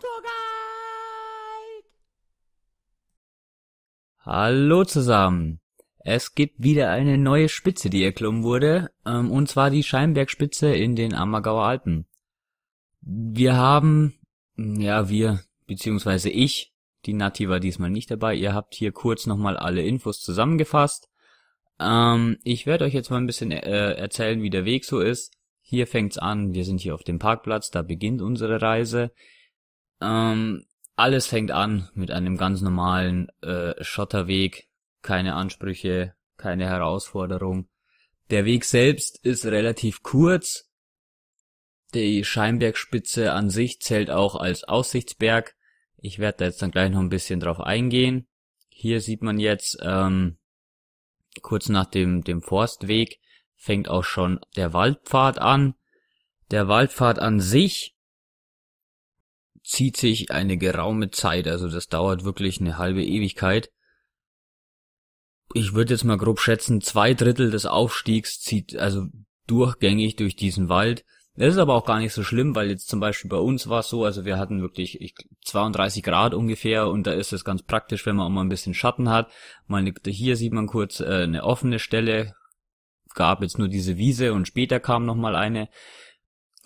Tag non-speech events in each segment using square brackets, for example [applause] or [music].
Tourguide! Hallo zusammen! Es gibt wieder eine neue Spitze, die erklommen wurde, ähm, und zwar die Scheinbergspitze in den Ammergauer Alpen. Wir haben, mm, ja wir, beziehungsweise ich, die Nati war diesmal nicht dabei, ihr habt hier kurz nochmal alle Infos zusammengefasst. Ähm, ich werde euch jetzt mal ein bisschen äh, erzählen, wie der Weg so ist. Hier fängt's an, wir sind hier auf dem Parkplatz, da beginnt unsere Reise. Ähm, alles fängt an mit einem ganz normalen äh, Schotterweg, keine Ansprüche, keine Herausforderung. Der Weg selbst ist relativ kurz. Die Scheinbergspitze an sich zählt auch als Aussichtsberg. Ich werde da jetzt dann gleich noch ein bisschen drauf eingehen. Hier sieht man jetzt, ähm, kurz nach dem, dem Forstweg fängt auch schon der Waldpfad an. Der Waldpfad an sich zieht sich eine geraume Zeit, also das dauert wirklich eine halbe Ewigkeit. Ich würde jetzt mal grob schätzen, zwei Drittel des Aufstiegs zieht also durchgängig durch diesen Wald. Das ist aber auch gar nicht so schlimm, weil jetzt zum Beispiel bei uns war es so, also wir hatten wirklich 32 Grad ungefähr und da ist es ganz praktisch, wenn man auch mal ein bisschen Schatten hat. Mal hier sieht man kurz äh, eine offene Stelle, gab jetzt nur diese Wiese und später kam nochmal eine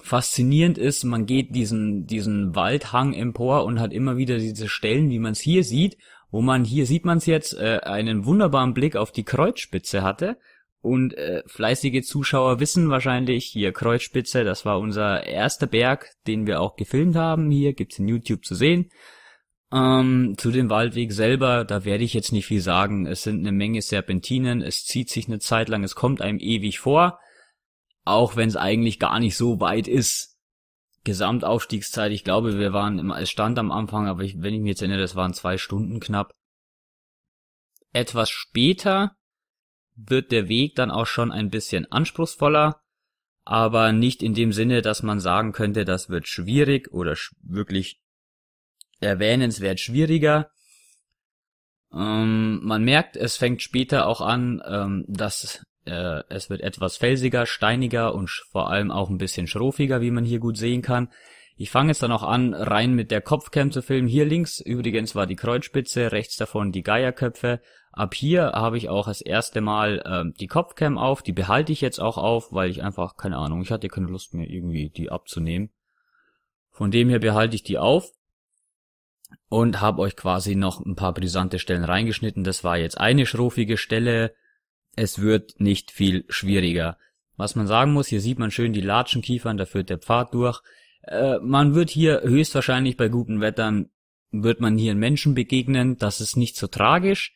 faszinierend ist, man geht diesen, diesen Waldhang empor und hat immer wieder diese Stellen, wie man es hier sieht, wo man, hier sieht man es jetzt, äh, einen wunderbaren Blick auf die Kreuzspitze hatte. Und äh, fleißige Zuschauer wissen wahrscheinlich, hier Kreuzspitze, das war unser erster Berg, den wir auch gefilmt haben. Hier gibt's in YouTube zu sehen. Ähm, zu dem Waldweg selber, da werde ich jetzt nicht viel sagen. Es sind eine Menge Serpentinen, es zieht sich eine Zeit lang, es kommt einem ewig vor auch wenn es eigentlich gar nicht so weit ist. Gesamtaufstiegszeit, ich glaube, wir waren immer, es stand am Anfang, aber ich, wenn ich mich jetzt erinnere, das waren zwei Stunden knapp. Etwas später wird der Weg dann auch schon ein bisschen anspruchsvoller, aber nicht in dem Sinne, dass man sagen könnte, das wird schwierig oder sch wirklich erwähnenswert schwieriger, ähm, man merkt, es fängt später auch an, ähm, dass äh, es wird etwas felsiger, steiniger und vor allem auch ein bisschen schrofiger, wie man hier gut sehen kann. Ich fange jetzt dann auch an, rein mit der Kopfcam zu filmen. Hier links übrigens war die Kreuzspitze, rechts davon die Geierköpfe. Ab hier habe ich auch das erste Mal ähm, die Kopfcam auf. Die behalte ich jetzt auch auf, weil ich einfach, keine Ahnung, ich hatte keine Lust mehr irgendwie die abzunehmen. Von dem her behalte ich die auf und habe euch quasi noch ein paar brisante Stellen reingeschnitten. Das war jetzt eine schrophige Stelle. Es wird nicht viel schwieriger. Was man sagen muss, hier sieht man schön die Latschenkiefern, da führt der Pfad durch. Äh, man wird hier höchstwahrscheinlich bei guten Wettern, wird man hier Menschen begegnen. Das ist nicht so tragisch,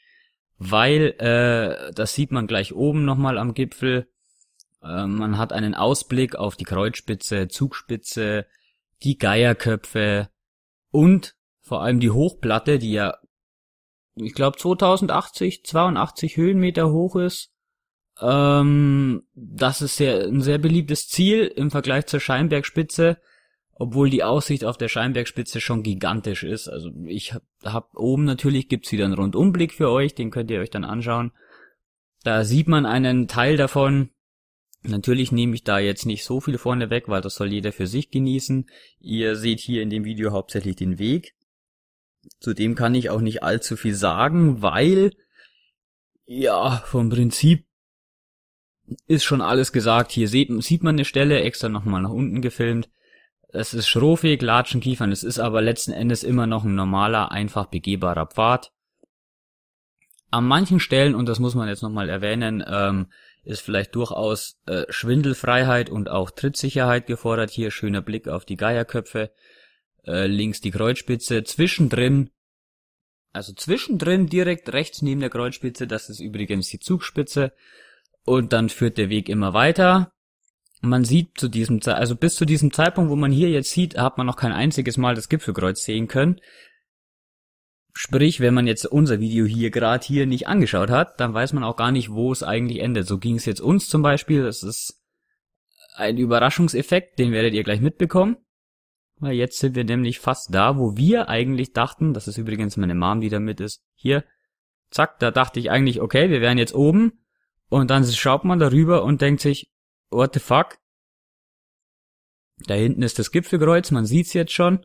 weil äh, das sieht man gleich oben nochmal am Gipfel. Äh, man hat einen Ausblick auf die Kreuzspitze, Zugspitze, die Geierköpfe und vor allem die Hochplatte, die ja, ich glaube, 2080, 82 Höhenmeter hoch ist. Ähm, das ist sehr, ein sehr beliebtes Ziel im Vergleich zur Scheinbergspitze, obwohl die Aussicht auf der Scheinbergspitze schon gigantisch ist. Also ich hab, hab oben natürlich gibt's wieder einen Rundumblick für euch, den könnt ihr euch dann anschauen. Da sieht man einen Teil davon. Natürlich nehme ich da jetzt nicht so viel vorne weg, weil das soll jeder für sich genießen. Ihr seht hier in dem Video hauptsächlich den Weg. Zu dem kann ich auch nicht allzu viel sagen, weil ja, vom Prinzip ist schon alles gesagt. Hier sieht, sieht man eine Stelle, extra nochmal nach unten gefilmt. Es ist schroffig, Latschen, Kiefern. Es ist aber letzten Endes immer noch ein normaler, einfach begehbarer Pfad. An manchen Stellen, und das muss man jetzt nochmal erwähnen, ähm, ist vielleicht durchaus äh, Schwindelfreiheit und auch Trittsicherheit gefordert. Hier schöner Blick auf die Geierköpfe äh, links die Kreuzspitze, zwischendrin, also zwischendrin direkt rechts neben der Kreuzspitze, das ist übrigens die Zugspitze, und dann führt der Weg immer weiter. Man sieht zu diesem, also bis zu diesem Zeitpunkt, wo man hier jetzt sieht, hat man noch kein einziges Mal das Gipfelkreuz sehen können. Sprich, wenn man jetzt unser Video hier gerade hier nicht angeschaut hat, dann weiß man auch gar nicht, wo es eigentlich endet. So ging es jetzt uns zum Beispiel. Das ist ein Überraschungseffekt, den werdet ihr gleich mitbekommen. Weil jetzt sind wir nämlich fast da, wo wir eigentlich dachten, das ist übrigens meine Mom, die da mit ist, hier, zack, da dachte ich eigentlich, okay, wir wären jetzt oben. Und dann schaut man darüber und denkt sich, what the fuck? Da hinten ist das Gipfelkreuz, man sieht's jetzt schon.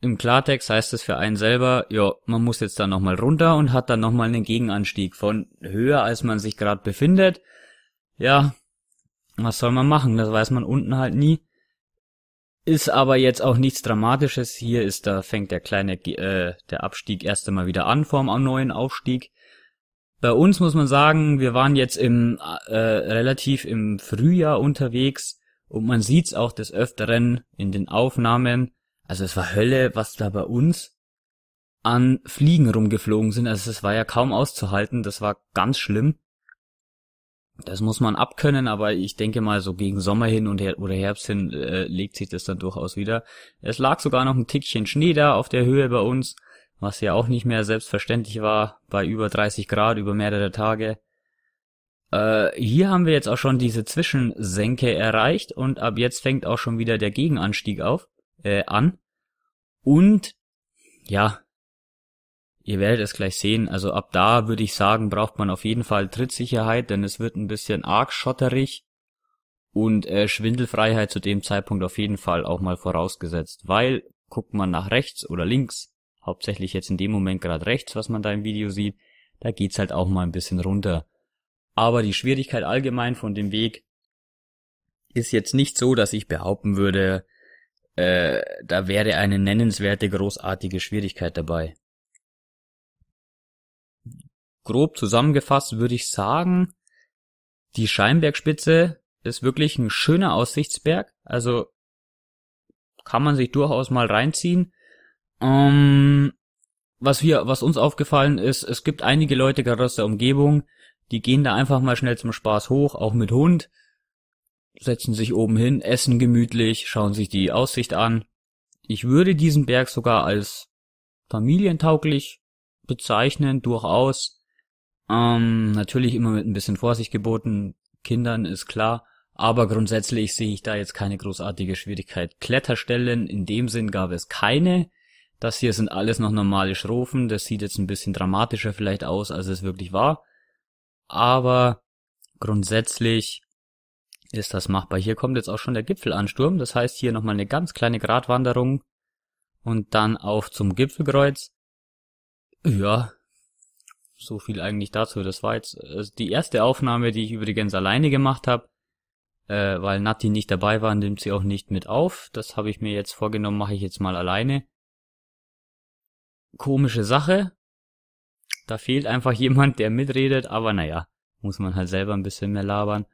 Im Klartext heißt es für einen selber, ja, man muss jetzt da nochmal runter und hat dann nochmal einen Gegenanstieg von höher, als man sich gerade befindet. Ja, was soll man machen? Das weiß man unten halt nie. Ist aber jetzt auch nichts Dramatisches. Hier ist da fängt der kleine äh, der Abstieg erst einmal wieder an vorm neuen Aufstieg. Bei uns muss man sagen, wir waren jetzt im äh, relativ im Frühjahr unterwegs und man sieht's auch des Öfteren in den Aufnahmen. Also es war Hölle, was da bei uns an Fliegen rumgeflogen sind. Also es war ja kaum auszuhalten. Das war ganz schlimm das muss man abkönnen, aber ich denke mal, so gegen Sommer hin und her oder Herbst hin äh, legt sich das dann durchaus wieder. Es lag sogar noch ein Tickchen Schnee da auf der Höhe bei uns, was ja auch nicht mehr selbstverständlich war, bei über 30 Grad über mehrere Tage. Äh, hier haben wir jetzt auch schon diese Zwischensenke erreicht und ab jetzt fängt auch schon wieder der Gegenanstieg auf, äh, an. Und, ja, Ihr werdet es gleich sehen. Also ab da würde ich sagen, braucht man auf jeden Fall Trittsicherheit, denn es wird ein bisschen arg schotterig und äh, Schwindelfreiheit zu dem Zeitpunkt auf jeden Fall auch mal vorausgesetzt, weil guckt man nach rechts oder links, hauptsächlich jetzt in dem Moment gerade rechts, was man da im Video sieht, da geht's halt auch mal ein bisschen runter. Aber die Schwierigkeit allgemein von dem Weg ist jetzt nicht so, dass ich behaupten würde, äh, da wäre eine nennenswerte großartige Schwierigkeit dabei grob zusammengefasst würde ich sagen, die Scheinbergspitze ist wirklich ein schöner Aussichtsberg. Also kann man sich durchaus mal reinziehen. Ähm, was wir, was uns aufgefallen ist, es gibt einige Leute gerade aus der Umgebung, die gehen da einfach mal schnell zum Spaß hoch, auch mit Hund, setzen sich oben hin, essen gemütlich, schauen sich die Aussicht an. Ich würde diesen Berg sogar als familientauglich bezeichnen, durchaus. Ähm, natürlich immer mit ein bisschen Vorsicht geboten, Kindern ist klar, aber grundsätzlich sehe ich da jetzt keine großartige Schwierigkeit. Kletterstellen in dem Sinn gab es keine. Das hier sind alles noch normale Schrofen. das sieht jetzt ein bisschen dramatischer vielleicht aus, als es wirklich war. Aber grundsätzlich ist das machbar. Hier kommt jetzt auch schon der Gipfelansturm, das heißt hier nochmal eine ganz kleine Gratwanderung und dann auf zum Gipfelkreuz. Ja, so viel eigentlich dazu. Das war jetzt also die erste Aufnahme, die ich übrigens alleine gemacht habe, äh, weil Nati nicht dabei war, nimmt sie auch nicht mit auf. Das habe ich mir jetzt vorgenommen, mache ich jetzt mal alleine. Komische Sache. Da fehlt einfach [laughs] jemand, der mitredet, aber naja, muss man halt selber ein bisschen mehr labern.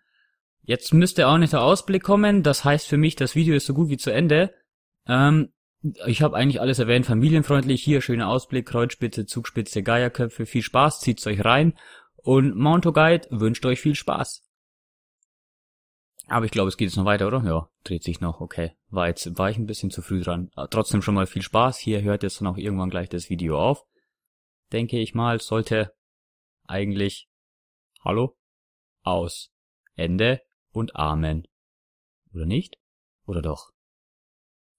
Jetzt müsste auch nicht der Ausblick kommen, das heißt für mich, das Video ist so gut wie zu Ende. Ähm, ich habe eigentlich alles erwähnt, familienfreundlich, hier schöner Ausblick, Kreuzspitze, Zugspitze, Geierköpfe, viel Spaß, zieht's euch rein und Mountain Guide wünscht euch viel Spaß. Aber ich glaube, es geht jetzt noch weiter, oder? Ja, dreht sich noch, okay. War jetzt, war ich ein bisschen zu früh dran. Trotzdem schon mal viel Spaß, hier hört jetzt dann auch irgendwann gleich das Video auf. Denke ich mal, sollte eigentlich, hallo, aus, Ende und Amen. Oder nicht? Oder doch?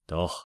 Doch.